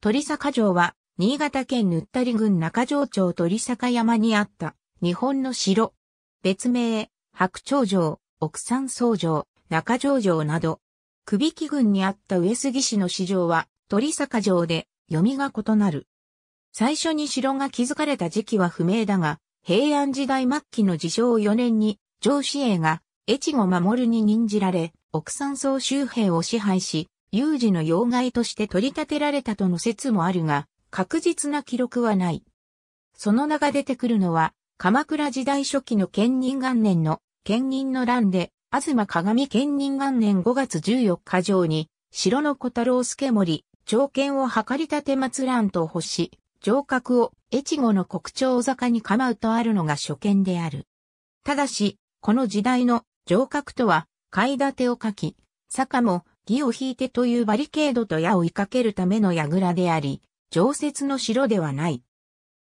鳥坂城は、新潟県ぬったり郡中城町鳥坂山にあった、日本の城。別名、白鳥城、奥山荘城、中城城など。首引郡にあった上杉市の市場は、鳥坂城で、読みが異なる。最初に城が築かれた時期は不明だが、平安時代末期の自称4年に、城市営が、越後守に任じられ、奥山荘周辺を支配し、有事の要害として取り立てられたとの説もあるが、確実な記録はない。その名が出てくるのは、鎌倉時代初期の県人元年の、県人の乱で、東鏡県人元年5月14日上に、城の小太郎助森、条件を測り立て松乱と欲し、城郭を越後の国大坂に構うとあるのが初見である。ただし、この時代の城郭とは、階建てを書き、坂も義を引いてというバリケードと矢を追いかけるための櫓であり、常設の城ではない。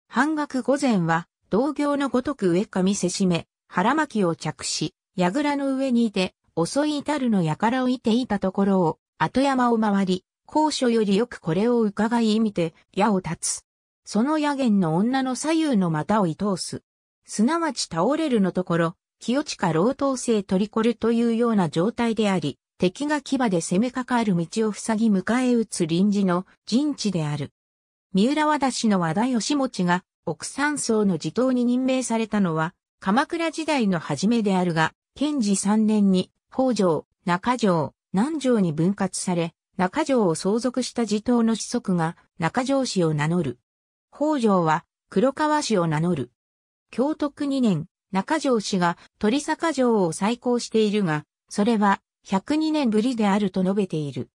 半額御前は、同行のごとく上か見せしめ、腹巻きを着し、櫓の上にいて、襲い至るの輩をいていたところを、後山を回り、高所よりよくこれを伺い見て、矢を立つ。その矢源の女の左右の股を射通す。すなわち倒れるのところ、清地下老頭性トリコルというような状態であり、敵が牙で攻めかかる道を塞ぎ迎え撃つ臨時の陣地である。三浦和田氏の和田義持が奥山荘の地頭に任命されたのは鎌倉時代の初めであるが、賢治3年に北条、中条、南条に分割され、中条を相続した地頭の子息が中条氏を名乗る。北条は黒川氏を名乗る。京徳2年、中条氏が鳥坂城を再興しているが、それは102年ぶりであると述べている。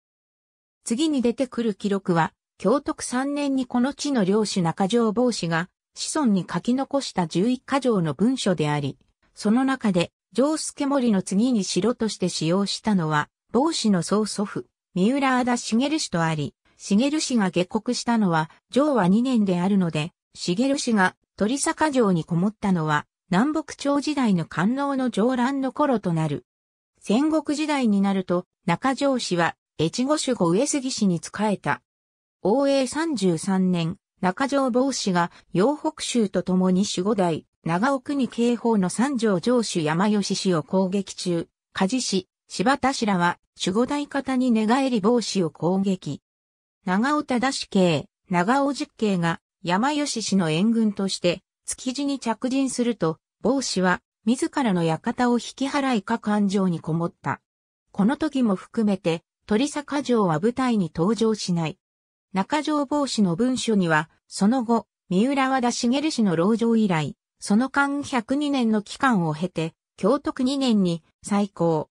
次に出てくる記録は、京徳3年にこの地の領主中条帽子が、子孫に書き残した11箇条の文書であり、その中で、上助森の次に城として使用したのは、帽子の曽祖父、三浦安田茂氏とあり、茂氏が下国したのは、上は2年であるので、茂氏が鳥坂城にこもったのは、南北朝時代の官能の上乱の頃となる。戦国時代になると、中条氏は、越後守護上杉氏に仕えた。応永33年、中条坊氏が、洋北州と共に守護大、長尾国警報の三条城主山吉氏を攻撃中、梶氏、柴田氏らは、守護大方に寝返り坊氏を攻撃。長尾忠氏系、長尾実系が、山吉氏の援軍として、築地に着陣すると、坊氏は、自らの館を引き払いか、感城にこもった。この時も含めて、鳥坂城は舞台に登場しない。中城帽子の文書には、その後、三浦和田茂氏の牢城以来、その間102年の期間を経て、京都区2年に再興。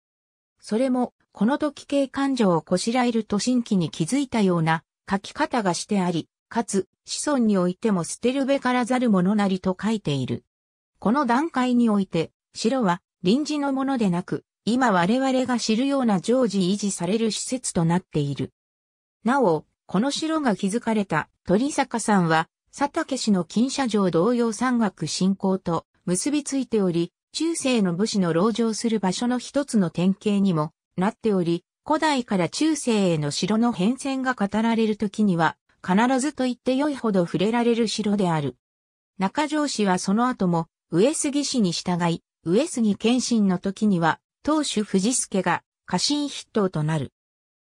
それも、この時景観城をこしらえると新規に気づいたような書き方がしてあり、かつ、子孫においても捨てるべからざるものなりと書いている。この段階において、城は臨時のものでなく、今我々が知るような常時維持される施設となっている。なお、この城が築かれた鳥坂さんは、佐竹氏の金社城同様山岳信仰と結びついており、中世の武士の籠城する場所の一つの典型にもなっており、古代から中世への城の変遷が語られる時には、必ずと言って良いほど触れられる城である。中条氏はその後も上杉氏に従い、上杉謙信の時には、当主藤助が家臣筆頭となる。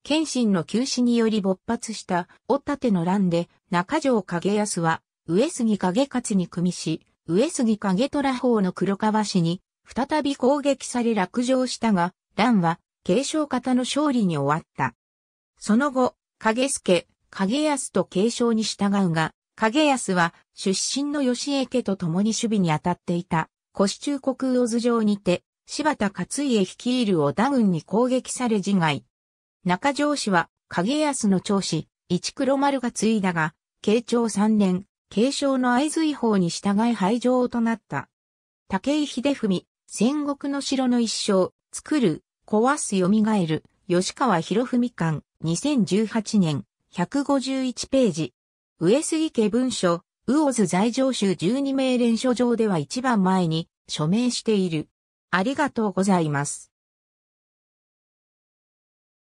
謙信の急死により勃発したおたての乱で中条景康は上杉景勝に組みし、上杉景虎法の黒川氏に再び攻撃され落城したが、乱は継承方の勝利に終わった。その後、影助、影康と継承に従うが、影安は出身の吉江家と共に守備に当たっていた、古市中国魚図上にて、柴田勝家率いる織田軍に攻撃され自害。中城氏は、影安の長子、一黒丸が継いだが、慶長3年、慶長の合図違法に従い廃城となった。武井秀文、戦国の城の一生、作る、壊す蘇る、吉川博文館、2018年、151ページ。上杉家文書、魚津在城州12名連署上では一番前に署名している。ありがとうございます。